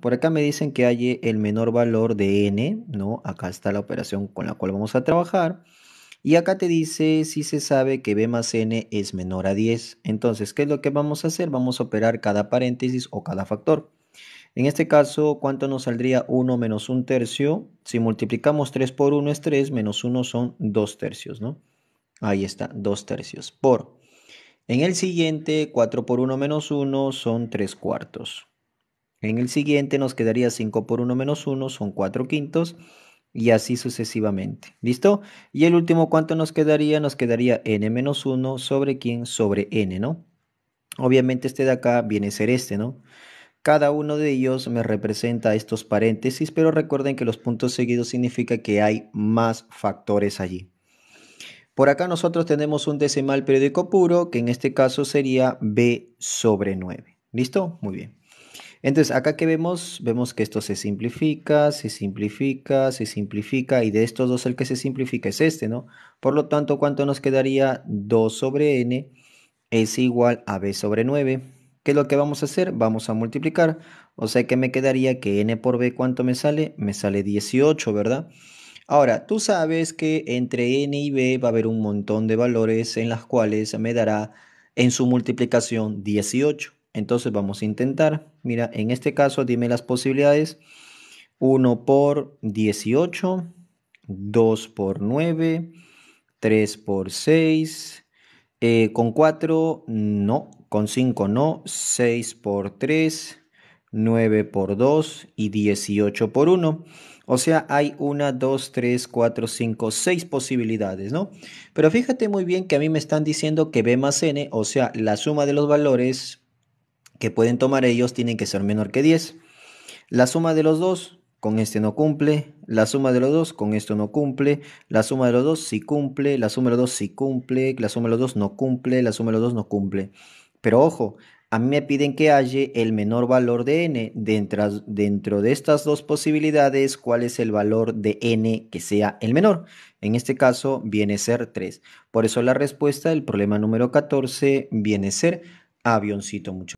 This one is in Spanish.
Por acá me dicen que hay eh, el menor valor de n, ¿no? Acá está la operación con la cual vamos a trabajar. Y acá te dice si se sabe que b más n es menor a 10. Entonces, ¿qué es lo que vamos a hacer? Vamos a operar cada paréntesis o cada factor. En este caso, ¿cuánto nos saldría 1 menos 1 tercio? Si multiplicamos 3 por 1 es 3, menos 1 son 2 tercios, ¿no? Ahí está, 2 tercios por. En el siguiente, 4 por 1 menos 1 son 3 cuartos. En el siguiente nos quedaría 5 por 1 menos 1, son 4 quintos, y así sucesivamente. ¿Listo? Y el último, ¿cuánto nos quedaría? Nos quedaría n menos 1 sobre quién? Sobre n, ¿no? Obviamente este de acá viene a ser este, ¿no? Cada uno de ellos me representa estos paréntesis, pero recuerden que los puntos seguidos significa que hay más factores allí. Por acá nosotros tenemos un decimal periódico puro, que en este caso sería b sobre 9. ¿Listo? Muy bien. Entonces, acá que vemos, vemos que esto se simplifica, se simplifica, se simplifica, y de estos dos el que se simplifica es este, ¿no? Por lo tanto, ¿cuánto nos quedaría? 2 sobre n es igual a b sobre 9. ¿Qué es lo que vamos a hacer? Vamos a multiplicar. O sea que me quedaría que n por b, ¿cuánto me sale? Me sale 18, ¿verdad? Ahora, tú sabes que entre n y b va a haber un montón de valores en las cuales me dará en su multiplicación 18. Entonces vamos a intentar. Mira, en este caso dime las posibilidades. 1 por 18, 2 por 9, 3 por 6, eh, con 4 no, con 5 no, 6 por 3, 9 por 2 y 18 por 1. O sea, hay 1, 2, 3, 4, 5, 6 posibilidades, ¿no? Pero fíjate muy bien que a mí me están diciendo que B más N, o sea, la suma de los valores que pueden tomar ellos tienen que ser menor que 10. La suma de los dos con este no cumple, la suma de los dos con esto no cumple, la suma de los dos sí cumple, la suma de los dos sí cumple, la suma de los dos no cumple, la suma de los dos no cumple. Pero ojo, a mí me piden que halle el menor valor de n. Dentro, dentro de estas dos posibilidades, ¿cuál es el valor de n que sea el menor? En este caso viene a ser 3. Por eso la respuesta del problema número 14 viene a ser avioncito mucho.